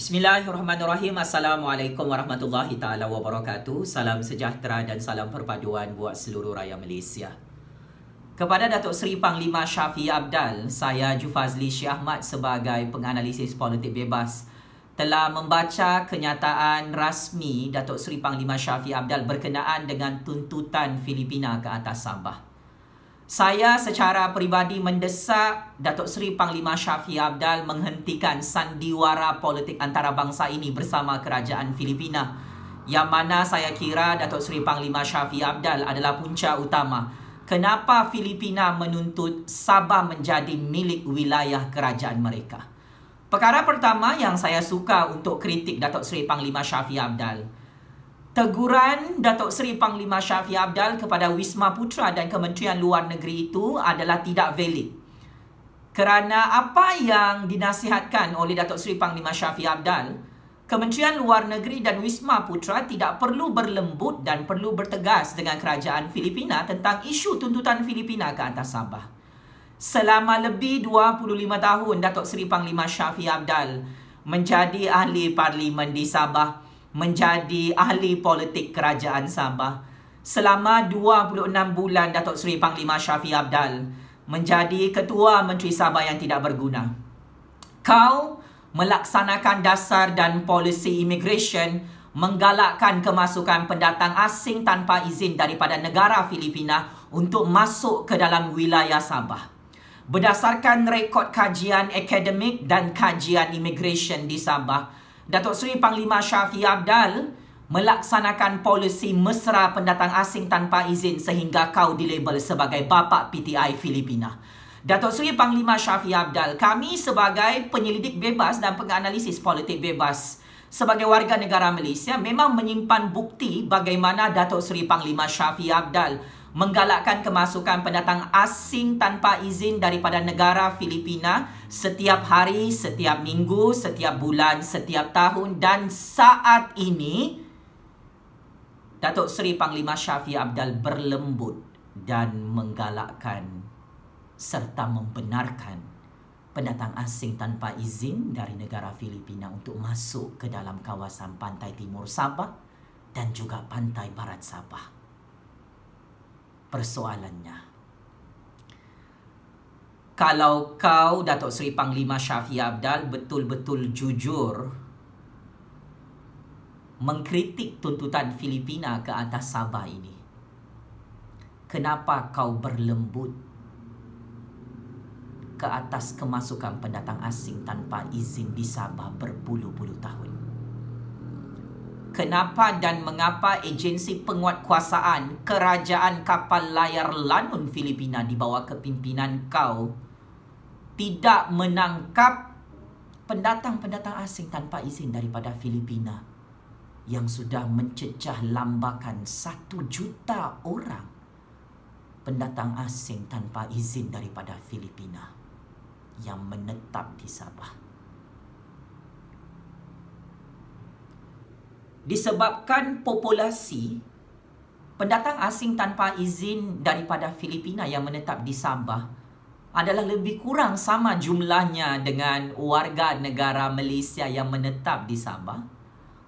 Bismillahirrahmanirrahim. Assalamualaikum warahmatullahi taala wabarakatuh. Salam sejahtera dan salam perpaduan buat seluruh rakyat Malaysia. Kepada Datuk Seri Panglima Syafi Abdal, saya Jufazli Syahmat sebagai penganalisis politik bebas telah membaca kenyataan rasmi Datuk Seri Panglima Syafi Abdal berkenaan dengan tuntutan Filipina ke atas Sabah. Saya secara peribadi mendesak Datuk Seri Panglima Syafi Abdal menghentikan sandiwara politik antarabangsa ini bersama Kerajaan Filipina. Yang mana saya kira Datuk Seri Panglima Syafi Abdal adalah punca utama. Kenapa Filipina menuntut Sabah menjadi milik wilayah kerajaan mereka? Perkara pertama yang saya suka untuk kritik Datuk Seri Panglima Syafi Abdal. Teguran Datuk Seri Panglima Syafi Abdal kepada Wisma Putra dan Kementerian Luar Negeri itu adalah tidak valid. Kerana apa yang dinasihatkan oleh Datuk Seri Panglima Syafi Abdal, Kementerian Luar Negeri dan Wisma Putra tidak perlu berlembut dan perlu bertegas dengan kerajaan Filipina tentang isu tuntutan Filipina ke atas Sabah. Selama lebih 25 tahun, Datuk Seri Panglima Syafi Abdal menjadi ahli parlimen di Sabah menjadi ahli politik kerajaan Sabah. Selama 26 bulan Datuk Seri Panglima Syafiq Abdal menjadi ketua Menteri Sabah yang tidak berguna. Kau melaksanakan dasar dan polisi immigration menggalakkan kemasukan pendatang asing tanpa izin daripada negara Filipina untuk masuk ke dalam wilayah Sabah. Berdasarkan rekod kajian akademik dan kajian immigration di Sabah, Datuk Seri Panglima Syafi Abdal melaksanakan polisi mesra pendatang asing tanpa izin sehingga kau dilabel sebagai bapa PTI Filipina. Datuk Seri Panglima Syafi Abdal, kami sebagai penyelidik bebas dan penganalisis politik bebas sebagai warga negara Malaysia memang menyimpan bukti bagaimana Datuk Seri Panglima Syafi Abdal menggalakkan kemasukan pendatang asing tanpa izin daripada negara Filipina setiap hari, setiap minggu, setiap bulan, setiap tahun dan saat ini Datuk Seri Panglima Syafie Abdal berlembut dan menggalakkan serta membenarkan pendatang asing tanpa izin dari negara Filipina untuk masuk ke dalam kawasan pantai timur Sabah dan juga pantai barat Sabah persoalannya. Kalau kau, Datuk Seri Panglima Syafi Abdal, betul-betul jujur mengkritik tuntutan Filipina ke atas Sabah ini, kenapa kau berlembut ke atas kemasukan pendatang asing tanpa izin di Sabah berpuluh-puluh tahun kenapa dan mengapa agensi penguatkuasaan kerajaan kapal layar Lanun Filipina di bawah kepimpinan kau tidak menangkap pendatang-pendatang asing tanpa izin daripada Filipina yang sudah mencecah lambakan satu juta orang pendatang asing tanpa izin daripada Filipina yang menetap di Sabah. disebabkan populasi pendatang asing tanpa izin daripada Filipina yang menetap di Sabah adalah lebih kurang sama jumlahnya dengan warga negara Malaysia yang menetap di Sabah.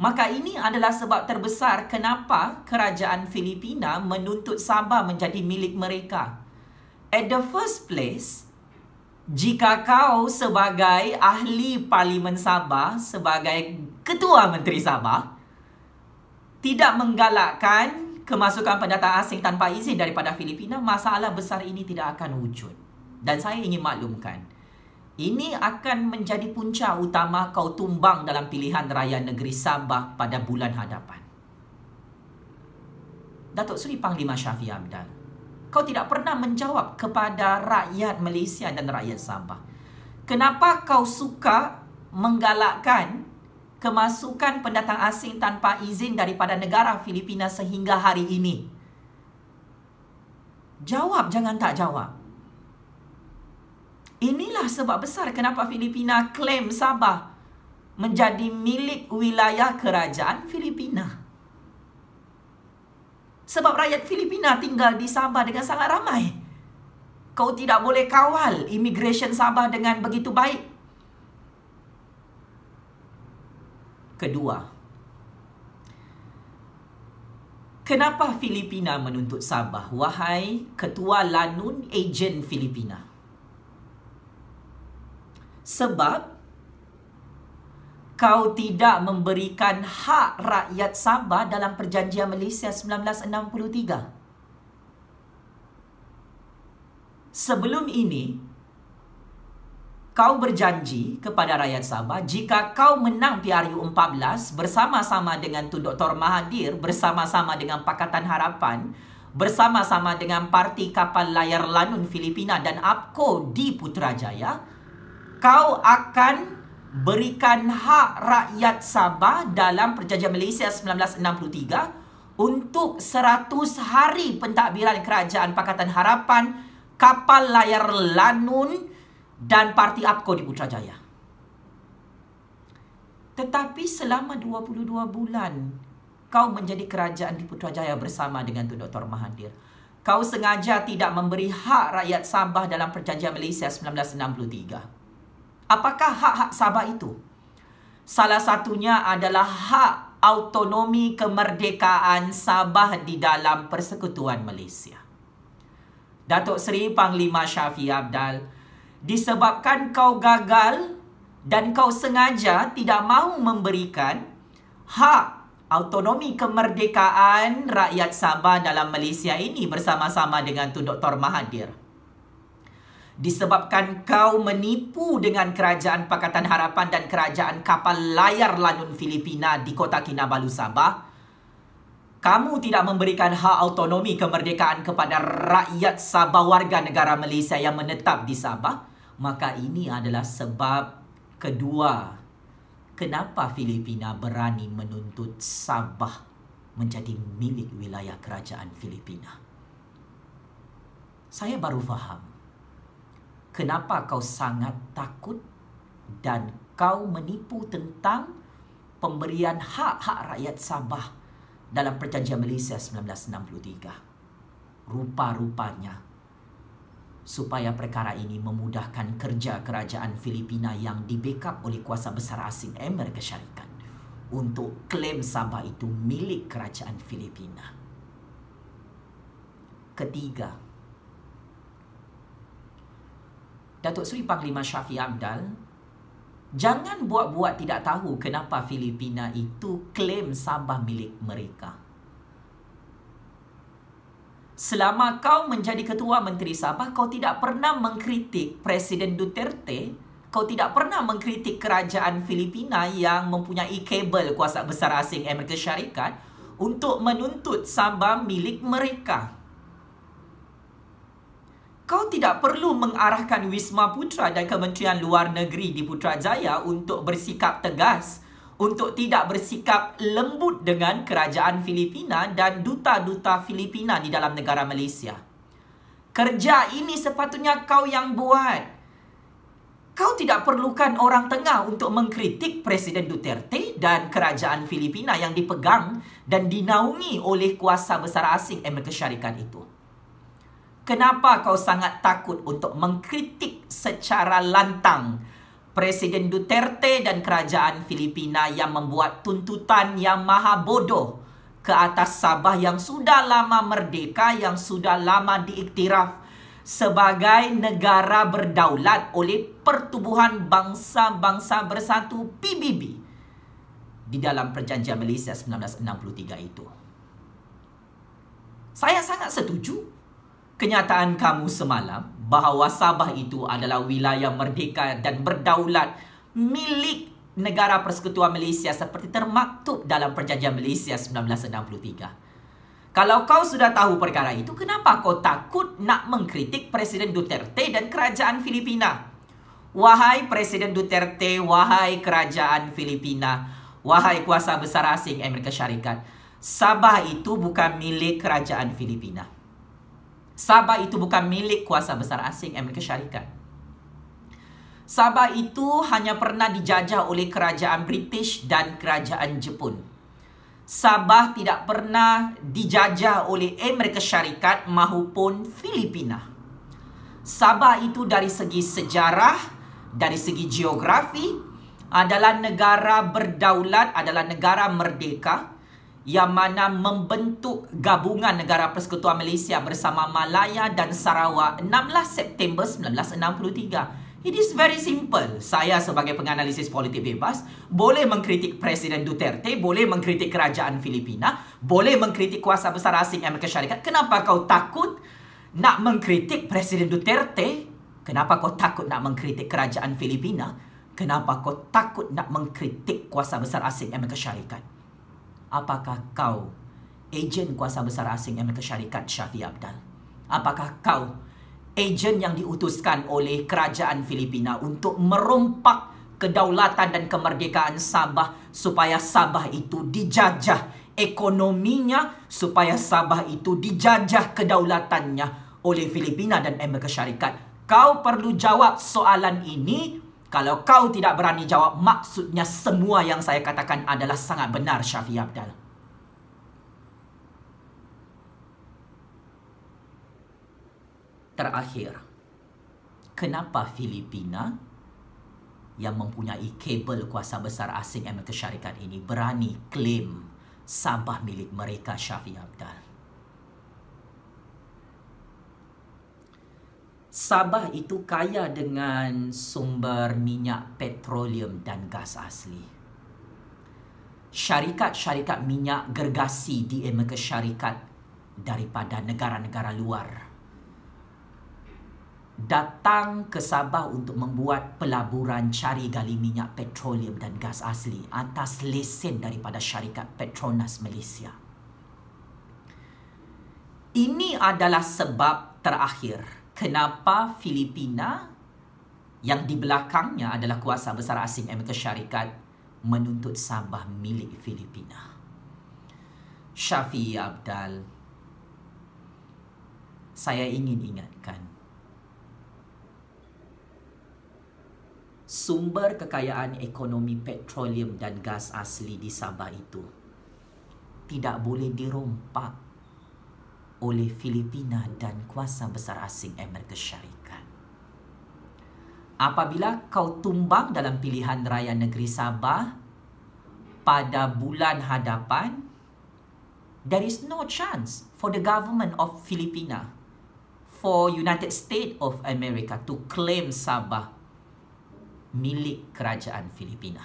Maka ini adalah sebab terbesar kenapa kerajaan Filipina menuntut Sabah menjadi milik mereka. At the first place, jika kau sebagai ahli Parlimen Sabah, sebagai ketua menteri Sabah, tidak menggalakkan kemasukan pendatang asing tanpa izin daripada Filipina, masalah besar ini tidak akan wujud. Dan saya ingin maklumkan, ini akan menjadi punca utama kau tumbang dalam pilihan raya negeri Sabah pada bulan hadapan. Datuk Seri Panglima Syafi Abdal, kau tidak pernah menjawab kepada rakyat Malaysia dan rakyat Sabah. Kenapa kau suka menggalakkan kemasukan pendatang asing tanpa izin daripada negara Filipina sehingga hari ini? Jawab jangan tak jawab. Inilah sebab besar kenapa Filipina klaim Sabah menjadi milik wilayah kerajaan Filipina. Sebab rakyat Filipina tinggal di Sabah dengan sangat ramai. Kau tidak boleh kawal immigration Sabah dengan begitu baik kedua. Kenapa Filipina menuntut Sabah? Wahai Ketua Lanun Ejen Filipina. Sebab kau tidak memberikan hak rakyat Sabah dalam Perjanjian Malaysia 1963. Sebelum ini, kau berjanji kepada rakyat Sabah jika kau menang PRU 14 bersama-sama dengan Tun Dr. Mahathir, bersama-sama dengan Pakatan Harapan, bersama-sama dengan Parti Kapal Layar Lanun Filipina dan APCO di Putrajaya, kau akan berikan hak rakyat Sabah dalam Perjanjian Malaysia 1963 untuk 100 hari pentadbiran Kerajaan Pakatan Harapan, Kapal Layar Lanun Filipina dan parti APKO di Putrajaya. Tetapi selama 22 bulan kau menjadi kerajaan di Putrajaya bersama dengan Tun Dr. Mahathir. Kau sengaja tidak memberi hak rakyat Sabah dalam perjanjian Malaysia 1963. Apakah hak-hak Sabah itu? Salah satunya adalah hak autonomi kemerdekaan Sabah di dalam persekutuan Malaysia. Datuk Seri Panglima Syafiq Abdal, disebabkan kau gagal dan kau sengaja tidak mahu memberikan hak autonomi kemerdekaan rakyat Sabah dalam Malaysia ini bersama-sama dengan Tun Dr. Mahathir. Disebabkan kau menipu dengan kerajaan Pakatan Harapan dan kerajaan kapal layar Lanun Filipina di kota Kinabalu Sabah, kamu tidak memberikan hak autonomi kemerdekaan kepada rakyat Sabah warga negara Malaysia yang menetap di Sabah maka ini adalah sebab kedua kenapa Filipina berani menuntut Sabah menjadi milik wilayah kerajaan Filipina. Saya baru faham kenapa kau sangat takut dan kau menipu tentang pemberian hak-hak rakyat Sabah dalam Perjanjian Malaysia 1963. Rupa-rupanya supaya perkara ini memudahkan kerja kerajaan Filipina yang dibekap oleh kuasa besar asing Amerika Syarikat untuk klaim Sabah itu milik kerajaan Filipina. Ketiga, Datuk Seri Panglima Syafi Abdal Jangan buat-buat tidak tahu kenapa Filipina itu klaim Sabah milik mereka selama kau menjadi ketua menteri Sabah kau tidak pernah mengkritik presiden Duterte kau tidak pernah mengkritik kerajaan Filipina yang mempunyai kabel kuasa besar asing Amerika Syarikat untuk menuntut Sabah milik mereka kau tidak perlu mengarahkan Wisma Putra dan Kementerian Luar Negeri di Putrajaya untuk bersikap tegas untuk tidak bersikap lembut dengan kerajaan Filipina dan duta-duta Filipina di dalam negara Malaysia. Kerja ini sepatutnya kau yang buat. Kau tidak perlukan orang tengah untuk mengkritik Presiden Duterte dan kerajaan Filipina yang dipegang dan dinaungi oleh kuasa besar asing Amerika Syarikat itu. Kenapa kau sangat takut untuk mengkritik secara lantang? Presiden Duterte dan kerajaan Filipina yang membuat tuntutan yang maha bodoh ke atas Sabah yang sudah lama merdeka, yang sudah lama diiktiraf sebagai negara berdaulat oleh Pertubuhan Bangsa-Bangsa Bersatu PBB di dalam Perjanjian Malaysia 1963 itu. Saya sangat setuju kenyataan kamu semalam bahawa Sabah itu adalah wilayah merdeka dan berdaulat milik negara persekutuan Malaysia seperti termaktub dalam perjanjian Malaysia 1963. Kalau kau sudah tahu perkara itu, kenapa kau takut nak mengkritik Presiden Duterte dan kerajaan Filipina? Wahai Presiden Duterte, wahai kerajaan Filipina, wahai kuasa besar asing Amerika Syarikat, Sabah itu bukan milik kerajaan Filipina. Sabah itu bukan milik kuasa besar asing Amerika Syarikat. Sabah itu hanya pernah dijajah oleh kerajaan British dan kerajaan Jepun. Sabah tidak pernah dijajah oleh Amerika Syarikat maupun Filipina. Sabah itu dari segi sejarah, dari segi geografi adalah negara berdaulat, adalah negara merdeka yang mana membentuk gabungan negara persekutuan Malaysia bersama Malaya dan Sarawak 16 September 1963. It is very simple. Saya sebagai penganalisis politik bebas boleh mengkritik Presiden Duterte, boleh mengkritik kerajaan Filipina, boleh mengkritik kuasa besar asing Amerika Syarikat. Kenapa kau takut nak mengkritik Presiden Duterte? Kenapa kau takut nak mengkritik kerajaan Filipina? Kenapa kau takut nak mengkritik kuasa besar asing Amerika Syarikat? apakah kau ejen kuasa besar asing Amerika Syarikat Syafi Abdal? Apakah kau ejen yang diutuskan oleh kerajaan Filipina untuk merompak kedaulatan dan kemerdekaan Sabah supaya Sabah itu dijajah ekonominya supaya Sabah itu dijajah kedaulatannya oleh Filipina dan Amerika Syarikat. Kau perlu jawab soalan ini kalau kau tidak berani jawab, maksudnya semua yang saya katakan adalah sangat benar, Syafi Abdal. Terakhir, kenapa Filipina yang mempunyai kabel kuasa besar asing Amerika Syarikat ini berani klaim sampah milik mereka, Syafi Abdal? Sabah itu kaya dengan sumber minyak petroleum dan gas asli. Syarikat-syarikat minyak gergasi di Amerika Syarikat daripada negara-negara luar datang ke Sabah untuk membuat pelaburan cari gali minyak petroleum dan gas asli atas lesen daripada syarikat Petronas Malaysia. Ini adalah sebab terakhir kenapa Filipina yang di belakangnya adalah kuasa besar asing Amerika Syarikat menuntut Sabah milik Filipina. Syafi'i Abdal, saya ingin ingatkan. Sumber kekayaan ekonomi petroleum dan gas asli di Sabah itu tidak boleh dirompak oleh Filipina dan kuasa besar asing Amerika Syarikat. Apabila kau tumbang dalam pilihan raya negeri Sabah pada bulan hadapan, there is no chance for the government of Filipina, for United States of America to claim Sabah milik kerajaan Filipina.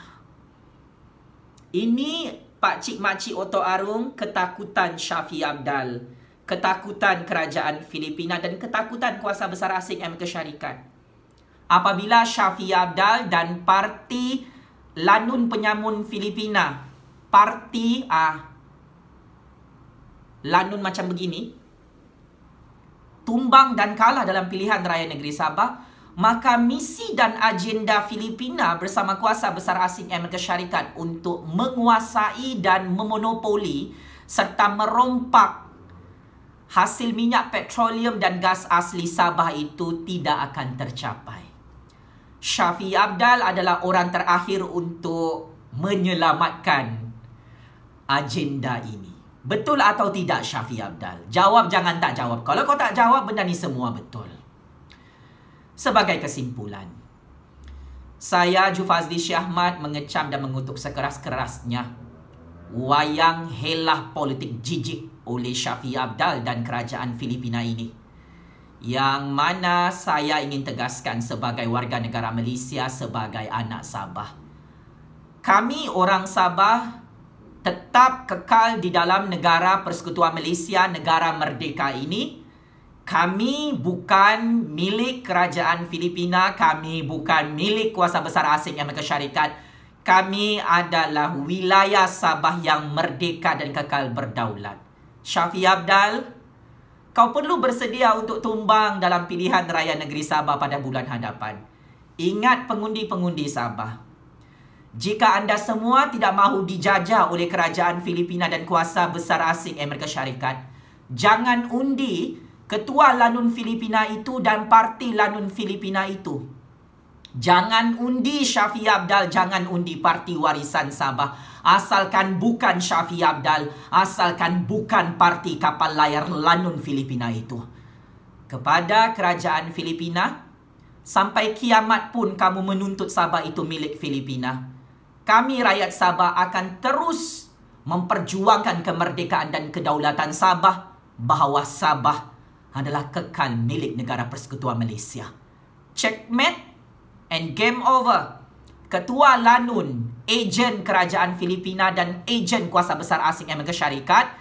Ini Pak Cik Mak Cik Oto Arung ketakutan Syafi Abdal ketakutan kerajaan Filipina dan ketakutan kuasa besar asing Amerika Syarikat. Apabila Syafi Abdal dan Parti Lanun Penyamun Filipina, Parti ah Lanun macam begini, tumbang dan kalah dalam pilihan raya negeri Sabah, maka misi dan agenda Filipina bersama kuasa besar asing Amerika Syarikat untuk menguasai dan memonopoli serta merompak hasil minyak petroleum dan gas asli Sabah itu tidak akan tercapai. Syafi Abdal adalah orang terakhir untuk menyelamatkan agenda ini. Betul atau tidak Syafi Abdal? Jawab jangan tak jawab. Kalau kau tak jawab, benda ni semua betul. Sebagai kesimpulan, saya Jufazli Syahmat mengecam dan mengutuk sekeras-kerasnya wayang helah politik jijik oleh Syafi Abdal dan kerajaan Filipina ini. Yang mana saya ingin tegaskan sebagai warga negara Malaysia sebagai anak Sabah. Kami orang Sabah tetap kekal di dalam negara Persekutuan Malaysia, negara merdeka ini. Kami bukan milik kerajaan Filipina, kami bukan milik kuasa besar asing Amerika Syarikat. Kami adalah wilayah Sabah yang merdeka dan kekal berdaulat. Syafi Abdal, kau perlu bersedia untuk tumbang dalam pilihan raya negeri Sabah pada bulan hadapan. Ingat pengundi-pengundi Sabah. Jika anda semua tidak mahu dijajah oleh kerajaan Filipina dan kuasa besar asing Amerika Syarikat, jangan undi ketua Lanun Filipina itu dan parti Lanun Filipina itu. Jangan undi Syafi Abdal, jangan undi Parti Warisan Sabah. Asalkan bukan Syafi Abdal, asalkan bukan Parti Kapal Layar Lanun Filipina itu. Kepada Kerajaan Filipina, sampai kiamat pun kamu menuntut Sabah itu milik Filipina. Kami rakyat Sabah akan terus memperjuangkan kemerdekaan dan kedaulatan Sabah bahawa Sabah adalah kekal milik negara persekutuan Malaysia. Checkmate and game over. Ketua Lanun, ejen kerajaan Filipina dan ejen kuasa besar asing Amerika Syarikat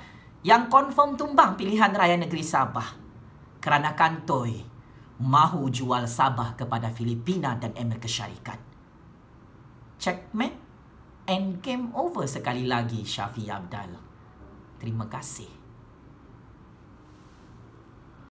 yang confirm tumbang pilihan raya negeri Sabah kerana kantoi mahu jual Sabah kepada Filipina dan Amerika Syarikat. Checkmate and game over sekali lagi Syafi Abdal. Terima kasih.